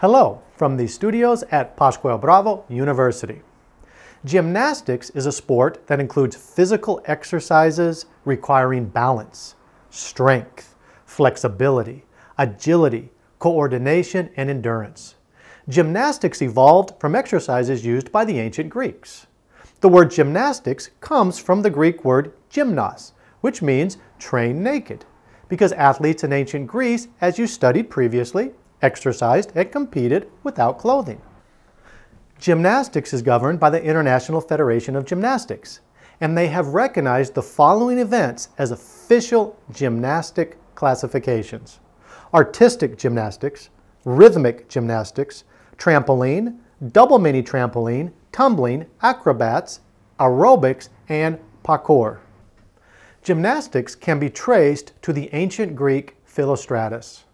Hello from the studios at Pascual Bravo University. Gymnastics is a sport that includes physical exercises requiring balance, strength, flexibility, agility, coordination, and endurance. Gymnastics evolved from exercises used by the ancient Greeks. The word gymnastics comes from the Greek word gymnos, which means train naked, because athletes in ancient Greece, as you studied previously, exercised, and competed without clothing. Gymnastics is governed by the International Federation of Gymnastics, and they have recognized the following events as official gymnastic classifications. Artistic gymnastics, rhythmic gymnastics, trampoline, double mini trampoline, tumbling, acrobats, aerobics, and parkour. Gymnastics can be traced to the ancient Greek Philostratus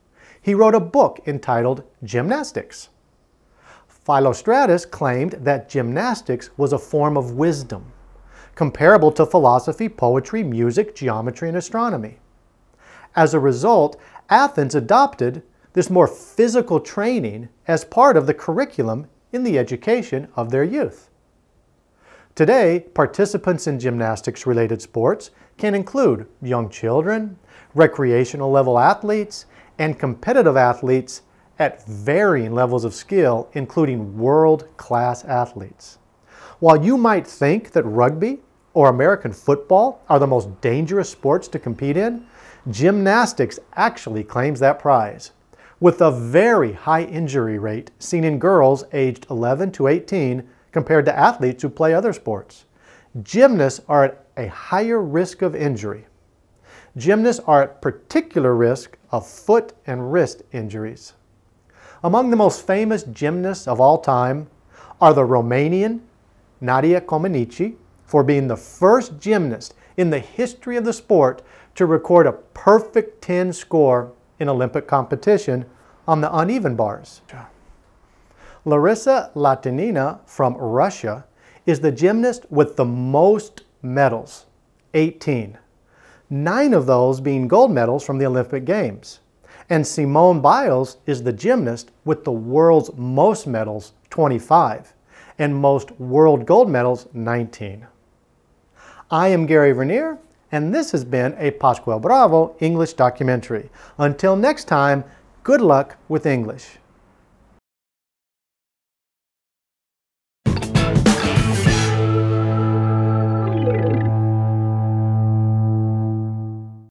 he wrote a book entitled Gymnastics. Philostratus claimed that gymnastics was a form of wisdom, comparable to philosophy, poetry, music, geometry, and astronomy. As a result, Athens adopted this more physical training as part of the curriculum in the education of their youth. Today, participants in gymnastics-related sports can include young children, recreational level athletes, and competitive athletes at varying levels of skill, including world-class athletes. While you might think that rugby or American football are the most dangerous sports to compete in, gymnastics actually claims that prize, with a very high injury rate seen in girls aged 11 to 18 compared to athletes who play other sports. Gymnasts are at a higher risk of injury. Gymnasts are at particular risk of foot and wrist injuries. Among the most famous gymnasts of all time are the Romanian Nadia Comaneci for being the first gymnast in the history of the sport to record a perfect 10 score in Olympic competition on the uneven bars. Larissa Latinina from Russia is the gymnast with the most medals, 18 nine of those being gold medals from the Olympic Games. And Simone Biles is the gymnast with the world's most medals, 25, and most world gold medals, 19. I am Gary Vernier, and this has been a Pascual Bravo English documentary. Until next time, good luck with English.